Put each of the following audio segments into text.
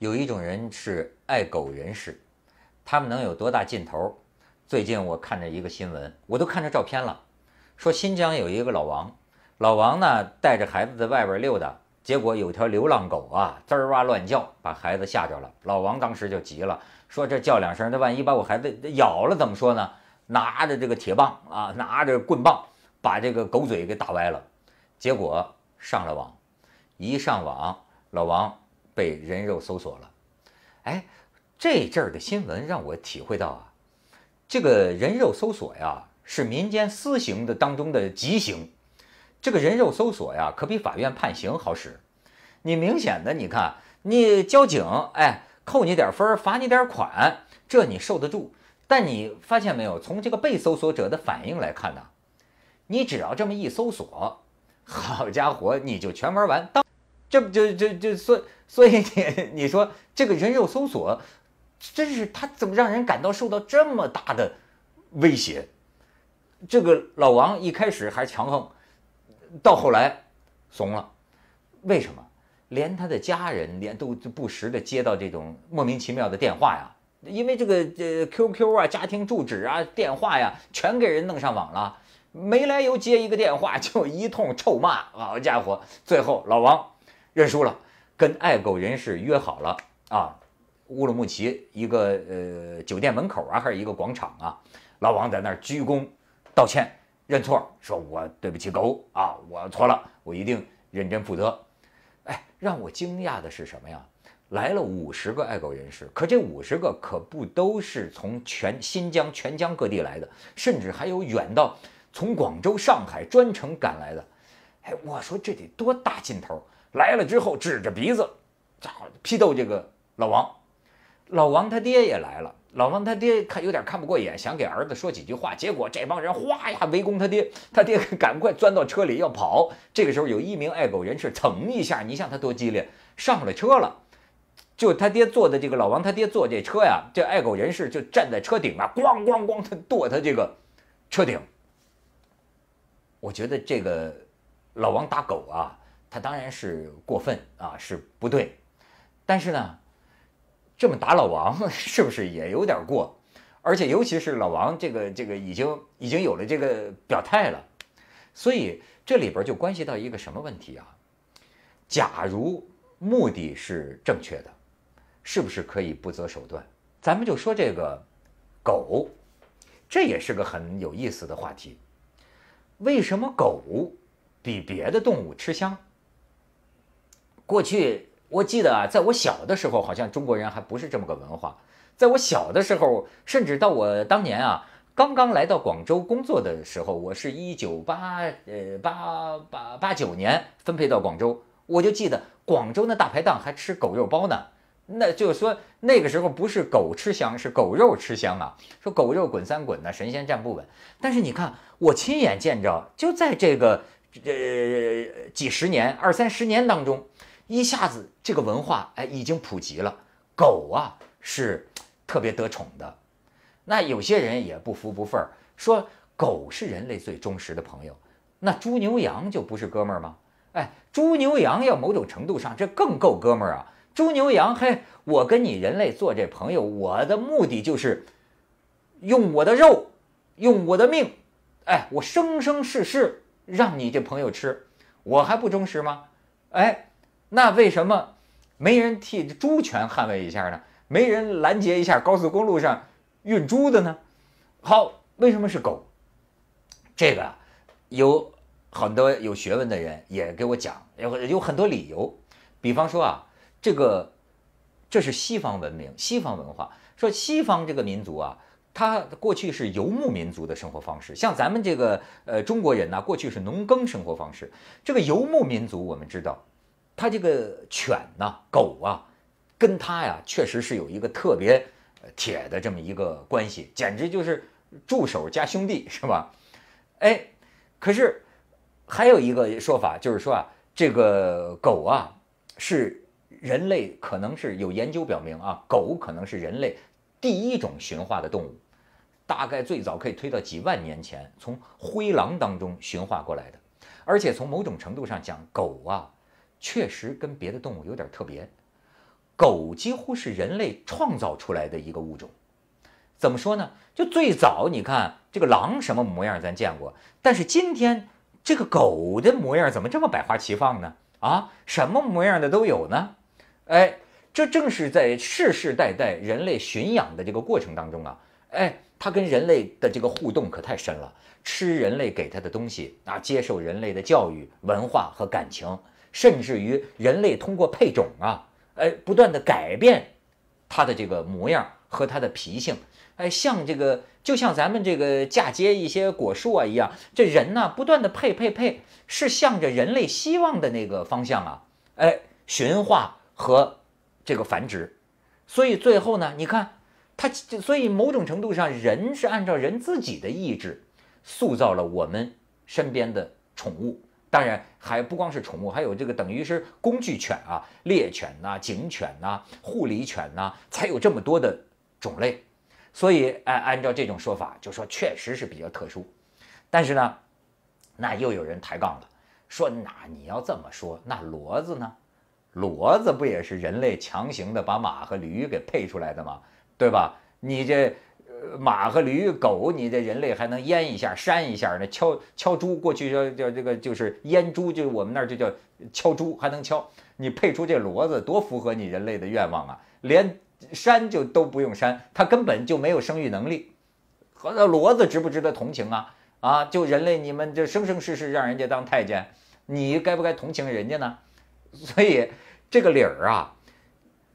有一种人是爱狗人士，他们能有多大劲头？最近我看着一个新闻，我都看着照片了。说新疆有一个老王，老王呢带着孩子在外边溜达，结果有条流浪狗啊，吱哇乱叫，把孩子吓着了。老王当时就急了，说这叫两声，那万一把我孩子咬了怎么说呢？拿着这个铁棒啊，拿着棍棒，把这个狗嘴给打歪了。结果上了网，一上网，老王。被人肉搜索了，哎，这阵儿的新闻让我体会到啊，这个人肉搜索呀是民间私刑的当中的极刑，这个人肉搜索呀可比法院判刑好使。你明显的，你看你交警，哎，扣你点分儿，罚你点款，这你受得住。但你发现没有，从这个被搜索者的反应来看呢，你只要这么一搜索，好家伙，你就全玩完。当这就就就所所以你你说这个人肉搜索，真是他怎么让人感到受到这么大的威胁？这个老王一开始还强横，到后来怂了，为什么？连他的家人连都不时的接到这种莫名其妙的电话呀？因为这个这 QQ 啊、家庭住址啊、电话呀，全给人弄上网了，没来由接一个电话就一通臭骂，好家伙！最后老王。认输了，跟爱狗人士约好了啊，乌鲁木齐一个呃酒店门口啊，还是一个广场啊，老王在那儿鞠躬道歉认错，说我对不起狗啊，我错了，我一定认真负责。哎，让我惊讶的是什么呀？来了五十个爱狗人士，可这五十个可不都是从全新疆全疆各地来的，甚至还有远到从广州、上海专程赶来的。哎，我说这得多大劲头！来了之后指着鼻子，咋批斗这个老王？老王他爹也来了。老王他爹看有点看不过眼，想给儿子说几句话。结果这帮人哗呀围攻他爹，他爹赶快钻到车里要跑。这个时候有一名爱狗人士噌一下，你像他多激烈，上了车了。就他爹坐的这个老王他爹坐这车呀，这爱狗人士就站在车顶啊，咣咣咣他跺他这个车顶。我觉得这个老王打狗啊。他当然是过分啊，是不对。但是呢，这么打老王 是不是也有点过？而且尤其是老王这个这个已经已经有了这个表态了，所以这里边就关系到一个什么问题啊？假如目的是正确的，是不是可以不择手段？咱们就说这个狗，这也是个很有意思的话题。为什么狗比别的动物吃香？过去我记得啊，在我小的时候，好像中国人还不是这么个文化。在我小的时候，甚至到我当年啊，刚刚来到广州工作的时候，我是一九八呃八八八九年分配到广州，我就记得广州那大排档还吃狗肉包呢。那就是说那个时候不是狗吃香，是狗肉吃香啊。说狗肉滚三滚呢，神仙站不稳。但是你看，我亲眼见着，就在这个呃几十年、二三十年当中。一下子，这个文化哎，已经普及了。狗啊，是特别得宠的。那有些人也不服不忿儿，说狗是人类最忠实的朋友。那猪牛羊就不是哥们儿吗？哎，猪牛羊要某种程度上，这更够哥们儿啊！猪牛羊，嘿，我跟你人类做这朋友，我的目的就是用我的肉，用我的命，哎，我生生世世让你这朋友吃，我还不忠实吗？哎。那为什么没人替猪权捍卫一下呢？没人拦截一下高速公路上运猪的呢？好，为什么是狗？这个有很多有学问的人也给我讲，有有很多理由。比方说啊，这个这是西方文明、西方文化说西方这个民族啊，它过去是游牧民族的生活方式，像咱们这个呃中国人呢，过去是农耕生活方式。这个游牧民族，我们知道。它这个犬呢，狗啊，跟它呀，确实是有一个特别铁的这么一个关系，简直就是助手加兄弟，是吧？哎，可是还有一个说法，就是说啊，这个狗啊，是人类可能是有研究表明啊，狗可能是人类第一种驯化的动物，大概最早可以推到几万年前，从灰狼当中驯化过来的，而且从某种程度上讲，狗啊。确实跟别的动物有点特别，狗几乎是人类创造出来的一个物种。怎么说呢？就最早你看这个狼什么模样，咱见过。但是今天这个狗的模样怎么这么百花齐放呢？啊，什么模样的都有呢？哎，这正是在世世代代人类驯养的这个过程当中啊，哎，它跟人类的这个互动可太深了，吃人类给它的东西啊，接受人类的教育、文化和感情。甚至于人类通过配种啊，哎，不断的改变它的这个模样和它的脾性，哎，像这个就像咱们这个嫁接一些果树啊一样，这人呢不断的配配配，是向着人类希望的那个方向啊，哎，驯化和这个繁殖，所以最后呢，你看它，所以某种程度上，人是按照人自己的意志塑造了我们身边的宠物。当然还不光是宠物，还有这个等于是工具犬啊、猎犬呐、警犬呐、护理犬呐，才有这么多的种类。所以，按按照这种说法，就说确实是比较特殊。但是呢，那又有人抬杠了，说那你要这么说，那骡子呢？骡子不也是人类强行的把马和驴给配出来的吗？对吧？你这。马和驴、狗，你这人类还能阉一下、扇一下呢？敲敲猪，过去叫叫这个就是阉猪，就是我们那儿就叫敲猪，还能敲。你配出这骡子，多符合你人类的愿望啊！连骟就都不用骟，它根本就没有生育能力。和那骡子值不值得同情啊？啊，就人类你们这生生世世让人家当太监，你该不该同情人家呢？所以这个理儿啊，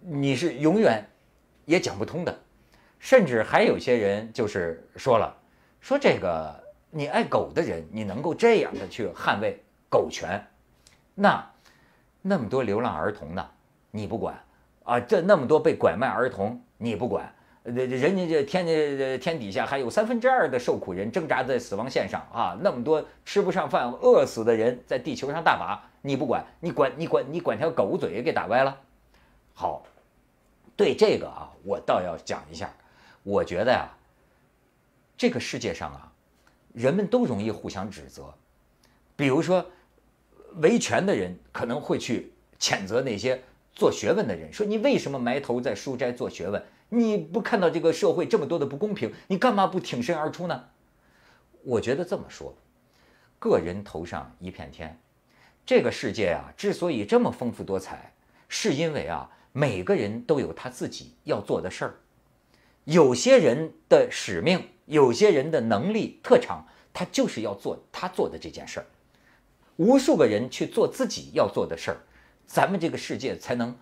你是永远也讲不通的。甚至还有些人就是说了，说这个你爱狗的人，你能够这样的去捍卫狗权，那那么多流浪儿童呢？你不管啊！这那么多被拐卖儿童，你不管？这人家这天天底下还有三分之二的受苦人挣扎在死亡线上啊！那么多吃不上饭饿死的人在地球上大把，你不管你管你管你管条狗嘴给打歪了。好，对这个啊，我倒要讲一下。我觉得呀，这个世界上啊，人们都容易互相指责。比如说，维权的人可能会去谴责那些做学问的人，说你为什么埋头在书斋做学问？你不看到这个社会这么多的不公平，你干嘛不挺身而出呢？我觉得这么说，个人头上一片天。这个世界啊，之所以这么丰富多彩，是因为啊，每个人都有他自己要做的事儿。有些人的使命，有些人的能力特长，他就是要做他做的这件事儿。无数个人去做自己要做的事儿，咱们这个世界才能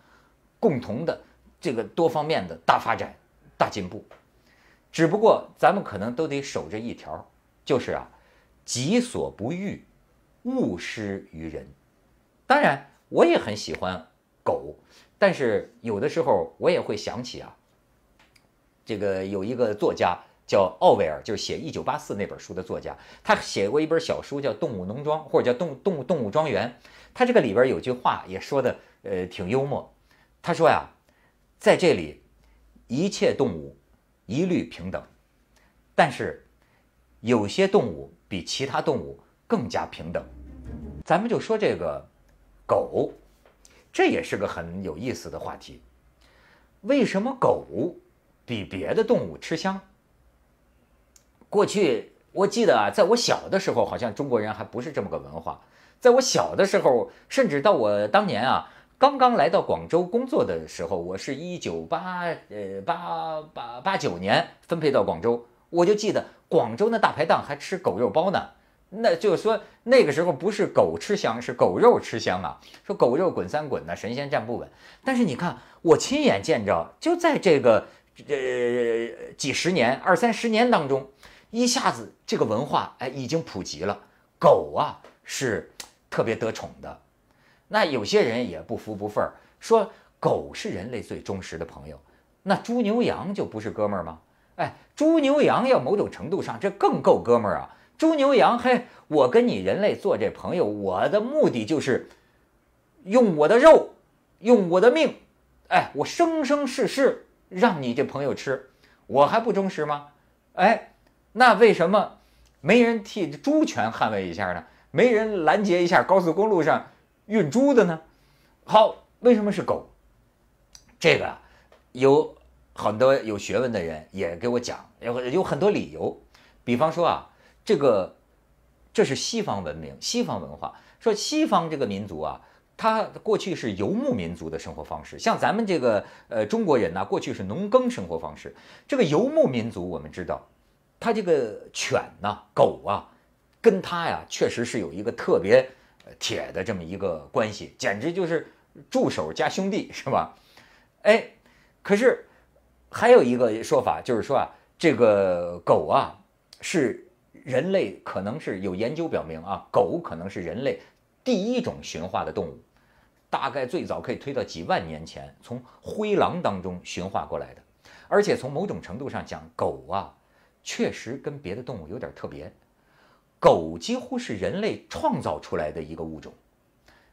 共同的这个多方面的大发展、大进步。只不过咱们可能都得守着一条，就是啊，己所不欲，勿施于人。当然，我也很喜欢狗，但是有的时候我也会想起啊。这个有一个作家叫奥威尔，就是写《一九八四》那本书的作家，他写过一本小书叫《动物农庄》或者叫《动动物动物庄园》，他这个里边有句话也说的呃挺幽默，他说呀，在这里一切动物一律平等，但是有些动物比其他动物更加平等。咱们就说这个狗，这也是个很有意思的话题，为什么狗？比别的动物吃香。过去我记得啊，在我小的时候，好像中国人还不是这么个文化。在我小的时候，甚至到我当年啊，刚刚来到广州工作的时候，我是一九八呃八八八九年分配到广州，我就记得广州那大排档还吃狗肉包呢。那就是说那个时候不是狗吃香，是狗肉吃香啊。说狗肉滚三滚呢，神仙站不稳。但是你看，我亲眼见着，就在这个。这几十年、二三十年当中，一下子这个文化哎已经普及了。狗啊是特别得宠的，那有些人也不服不忿儿，说狗是人类最忠实的朋友，那猪牛羊就不是哥们儿吗？哎，猪牛羊要某种程度上这更够哥们儿啊！猪牛羊，嘿，我跟你人类做这朋友，我的目的就是用我的肉，用我的命，哎，我生生世世。让你这朋友吃，我还不忠实吗？哎，那为什么没人替猪权捍卫一下呢？没人拦截一下高速公路上运猪的呢？好，为什么是狗？这个有很多有学问的人也给我讲，有有很多理由。比方说啊，这个这是西方文明，西方文化说西方这个民族啊。他过去是游牧民族的生活方式，像咱们这个呃中国人呢，过去是农耕生活方式。这个游牧民族，我们知道，他这个犬呐、狗啊，跟他呀确实是有一个特别铁的这么一个关系，简直就是助手加兄弟，是吧？哎，可是还有一个说法就是说啊，这个狗啊是人类，可能是有研究表明啊，狗可能是人类第一种驯化的动物。大概最早可以推到几万年前，从灰狼当中驯化过来的。而且从某种程度上讲，狗啊，确实跟别的动物有点特别。狗几乎是人类创造出来的一个物种。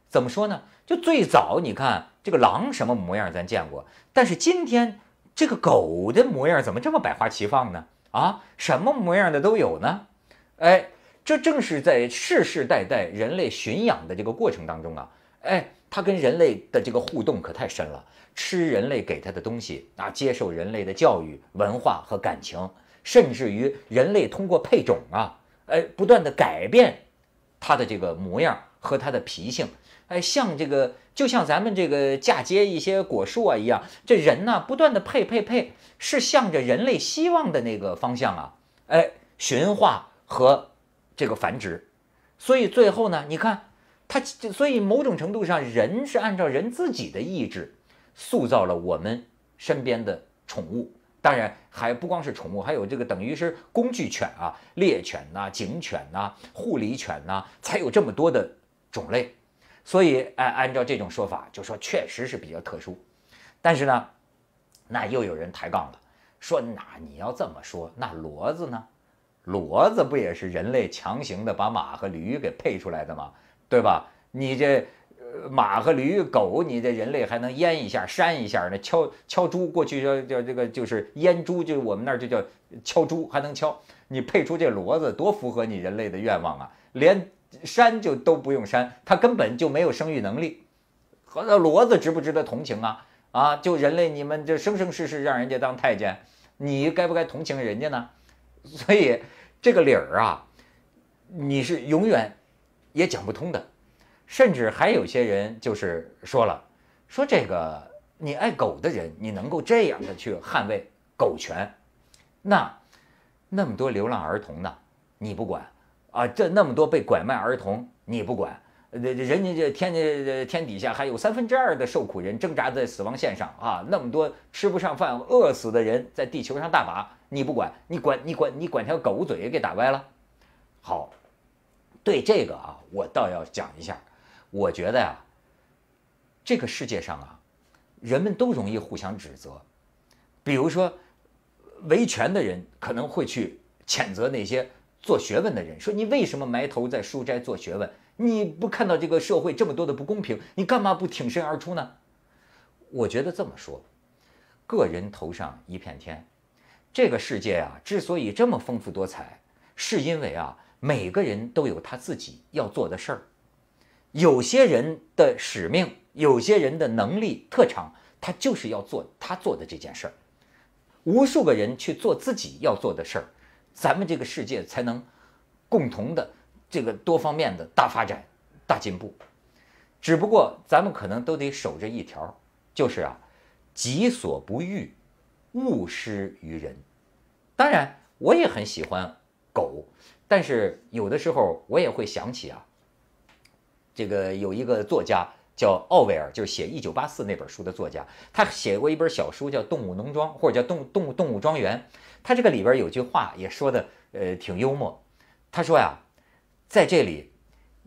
怎么说呢？就最早你看这个狼什么模样，咱见过。但是今天这个狗的模样怎么这么百花齐放呢？啊，什么模样的都有呢？哎，这正是在世世代代人类驯养的这个过程当中啊，哎。它跟人类的这个互动可太深了，吃人类给它的东西啊，接受人类的教育、文化和感情，甚至于人类通过配种啊，哎，不断的改变它的这个模样和它的脾性，哎，像这个就像咱们这个嫁接一些果树啊一样，这人呢不断的配配配，是向着人类希望的那个方向啊，哎，驯化和这个繁殖，所以最后呢，你看。它所以某种程度上，人是按照人自己的意志塑造了我们身边的宠物。当然，还不光是宠物，还有这个等于是工具犬啊、猎犬呐、警犬呐、护理犬呐，才有这么多的种类。所以，按按照这种说法，就说确实是比较特殊。但是呢，那又有人抬杠了，说那你要这么说，那骡子呢？骡子不也是人类强行的把马和驴给配出来的吗？对吧？你这马和驴、狗，你这人类还能阉一下、扇一下呢？敲敲猪，过去叫叫这个就是阉猪，就我们那儿就叫敲猪，还能敲。你配出这骡子，多符合你人类的愿望啊！连扇就都不用扇，它根本就没有生育能力。和那骡子值不值得同情啊？啊，就人类，你们这生生世世让人家当太监，你该不该同情人家呢？所以这个理儿啊，你是永远。也讲不通的，甚至还有些人就是说了，说这个你爱狗的人，你能够这样的去捍卫狗权，那那么多流浪儿童呢？你不管啊！这那么多被拐卖儿童你不管？这这人家这天这天底下还有三分之二的受苦人挣扎在死亡线上啊！那么多吃不上饭饿死的人在地球上大把，你不管你管你管你管条狗嘴给打歪了，好。对这个啊，我倒要讲一下。我觉得呀，这个世界上啊，人们都容易互相指责。比如说，维权的人可能会去谴责那些做学问的人，说你为什么埋头在书斋做学问？你不看到这个社会这么多的不公平，你干嘛不挺身而出呢？我觉得这么说，个人头上一片天。这个世界啊，之所以这么丰富多彩，是因为啊。每个人都有他自己要做的事儿，有些人的使命，有些人的能力特长，他就是要做他做的这件事儿。无数个人去做自己要做的事儿，咱们这个世界才能共同的这个多方面的大发展、大进步。只不过咱们可能都得守着一条，就是啊，己所不欲，勿施于人。当然，我也很喜欢。但是有的时候我也会想起啊，这个有一个作家叫奥威尔，就是写《一九八四》那本书的作家，他写过一本小书叫《动物农庄》，或者叫《动动物动物庄园》。他这个里边有句话也说的呃挺幽默，他说呀，在这里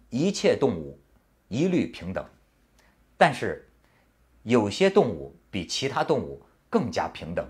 一切动物一律平等，但是有些动物比其他动物更加平等。